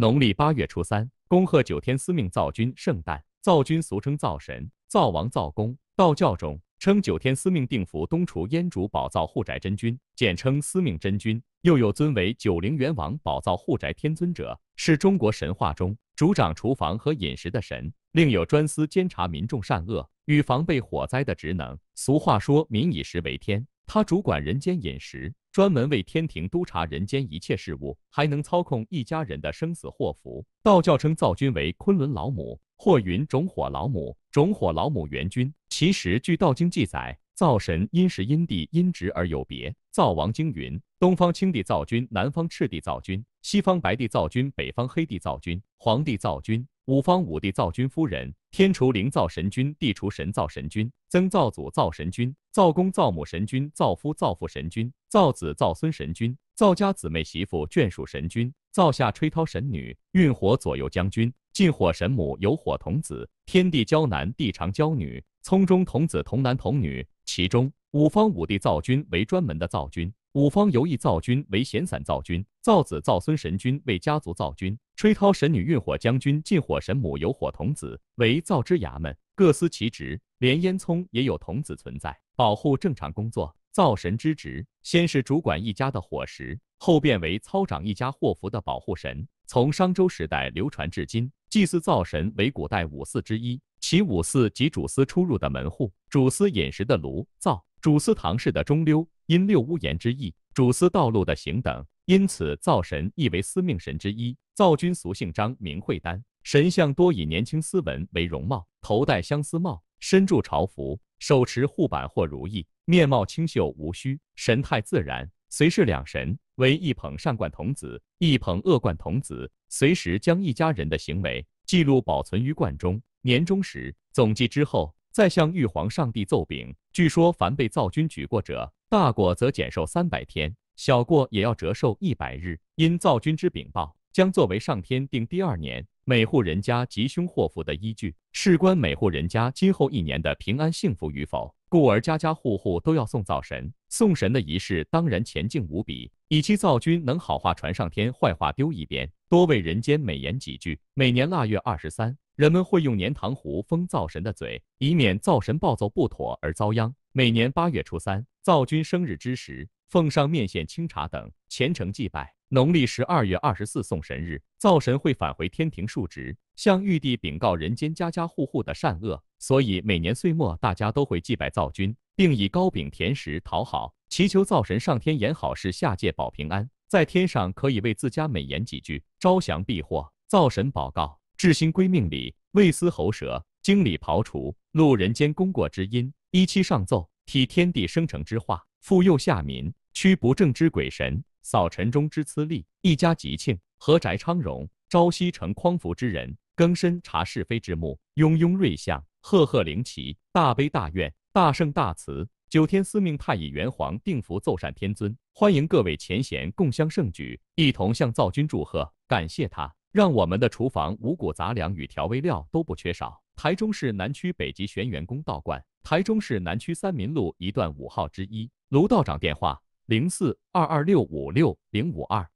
农历八月初三，恭贺九天司命灶君圣诞。灶君俗称灶神、灶王、灶公，道教中称九天司命定福东厨烟主宝灶护宅真君，简称司命真君，又有尊为九灵元王宝灶护宅天尊者，是中国神话中主掌厨房和饮食的神，另有专司监察民众善恶与防备火灾的职能。俗话说“民以食为天”，他主管人间饮食。专门为天庭督察人间一切事物，还能操控一家人的生死祸福。道教称灶君为昆仑老母，或云种火老母、种火老母元君。其实，据《道经》记载，灶神因时、因地、因职而有别。《灶王经》云：东方青帝灶君，南方赤帝灶君，西方白帝灶君，北方黑帝灶君，黄帝灶君。五方五帝灶君夫人，天厨灵灶神君，地厨神灶神君，曾灶祖灶神君，灶公灶母神君，灶夫灶父神君，灶子灶孙神君，灶家姊妹媳妇眷属神君，灶下吹涛神女，运火左右将军，进火神母，有火童子，天地娇男，地长娇女，葱中童子童男童女。其中，五方五帝灶君为专门的灶君，五方游艺灶君为闲散灶君。造子、造孙神君为家族造君，吹涛神女运火将军、进火神母、有火童子为造之衙门，各司其职。连烟囱也有童子存在，保护正常工作。灶神之职，先是主管一家的伙食，后变为操掌一家祸福的保护神。从商周时代流传至今，祭祀灶神为古代五祀之一。其五祀即主司出入的门户，主司饮食的炉灶，主司堂室的中溜，因六屋檐之意，主司道路的行等。因此，灶神亦为司命神之一。灶君俗姓张，名惠丹，神像多以年轻斯文为容貌，头戴相思帽，身著朝服，手持护板或如意，面貌清秀无须，神态自然。随是两神，为一捧善冠童子，一捧恶冠童子，随时将一家人的行为记录保存于罐中。年终时总计之后，再向玉皇上帝奏禀。据说，凡被灶君举过者，大过则减寿三百天。小过也要折寿一百日，因灶君之禀报，将作为上天定第二年每户人家吉凶祸福的依据，事关每户人家今后一年的平安幸福与否，故而家家户户都要送灶神。送神的仪式当然前进无比，以期灶君能好话传上天，坏话丢一边，多为人间美言几句。每年腊月二十三，人们会用粘糖糊封灶神的嘴，以免灶神暴揍不妥而遭殃。每年八月初三，灶君生日之时。奉上面线清茶等，虔诚祭拜。农历十二月二十四送神日，灶神会返回天庭述职，向玉帝禀告人间家家户户的善恶，所以每年岁末，大家都会祭拜灶君，并以糕饼甜食讨好，祈求灶神上天言好事，下界保平安，在天上可以为自家美言几句，招祥避祸。灶神报告，至心归命礼，未思喉舌，精理刨除，录人间功过之因，依期上奏，替天地生成之化，复佑下民。驱不正之鬼神，扫尘中之私利。一家吉庆，阖宅昌荣，朝夕成匡扶之人，更深察是非之目。雍雍瑞相，赫赫灵奇，大悲大愿，大圣大慈。九天司命太乙元皇定福奏善天尊，欢迎各位前贤共襄盛举，一同向灶君祝贺，感谢他让我们的厨房五谷杂粮与调味料都不缺少。台中市南区北极玄元宫道观，台中市南区三民路一段五号之一，卢道长电话。零四二二六五六零五二。